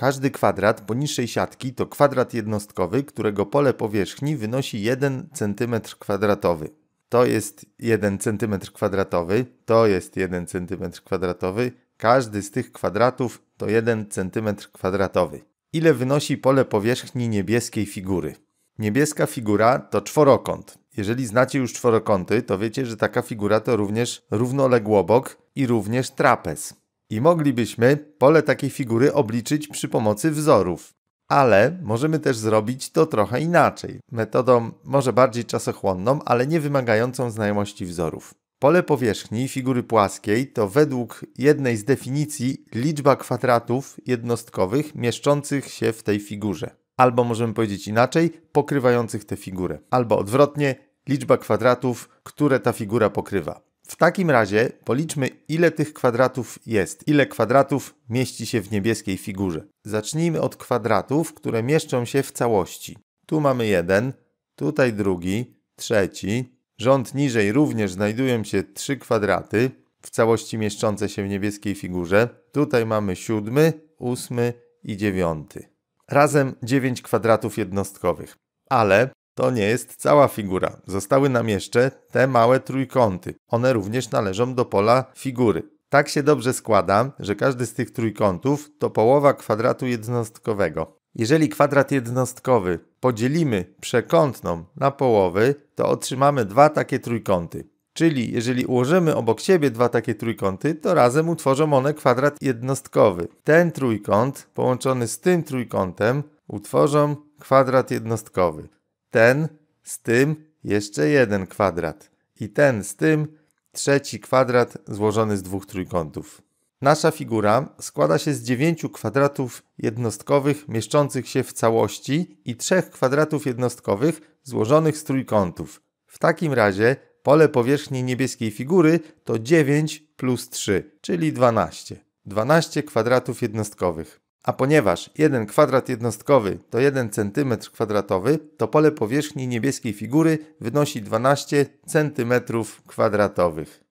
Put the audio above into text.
Każdy kwadrat poniższej siatki to kwadrat jednostkowy, którego pole powierzchni wynosi 1 cm2. To jest 1 cm2, to jest 1 cm2. Każdy z tych kwadratów to 1 cm2. Ile wynosi pole powierzchni niebieskiej figury? Niebieska figura to czworokąt. Jeżeli znacie już czworokąty, to wiecie, że taka figura to również równoległobok i również trapez i moglibyśmy pole takiej figury obliczyć przy pomocy wzorów. Ale możemy też zrobić to trochę inaczej, metodą może bardziej czasochłonną, ale nie wymagającą znajomości wzorów. Pole powierzchni figury płaskiej to według jednej z definicji liczba kwadratów jednostkowych mieszczących się w tej figurze. Albo możemy powiedzieć inaczej, pokrywających tę figurę. Albo odwrotnie, liczba kwadratów, które ta figura pokrywa. W takim razie policzmy, ile tych kwadratów jest, ile kwadratów mieści się w niebieskiej figurze. Zacznijmy od kwadratów, które mieszczą się w całości. Tu mamy jeden, tutaj drugi, trzeci. Rząd niżej również znajdują się trzy kwadraty w całości mieszczące się w niebieskiej figurze. Tutaj mamy siódmy, ósmy i dziewiąty. Razem dziewięć kwadratów jednostkowych. Ale to nie jest cała figura. Zostały nam jeszcze te małe trójkąty. One również należą do pola figury. Tak się dobrze składa, że każdy z tych trójkątów to połowa kwadratu jednostkowego. Jeżeli kwadrat jednostkowy podzielimy przekątną na połowy, to otrzymamy dwa takie trójkąty. Czyli jeżeli ułożymy obok siebie dwa takie trójkąty, to razem utworzą one kwadrat jednostkowy. Ten trójkąt połączony z tym trójkątem utworzą kwadrat jednostkowy ten z tym jeszcze jeden kwadrat i ten z tym trzeci kwadrat złożony z dwóch trójkątów. Nasza figura składa się z dziewięciu kwadratów jednostkowych mieszczących się w całości i trzech kwadratów jednostkowych złożonych z trójkątów. W takim razie pole powierzchni niebieskiej figury to 9 plus 3, czyli 12. 12 kwadratów jednostkowych. A ponieważ 1 kwadrat jednostkowy to 1 cm kwadratowy, to pole powierzchni niebieskiej figury wynosi 12 cm kwadratowych.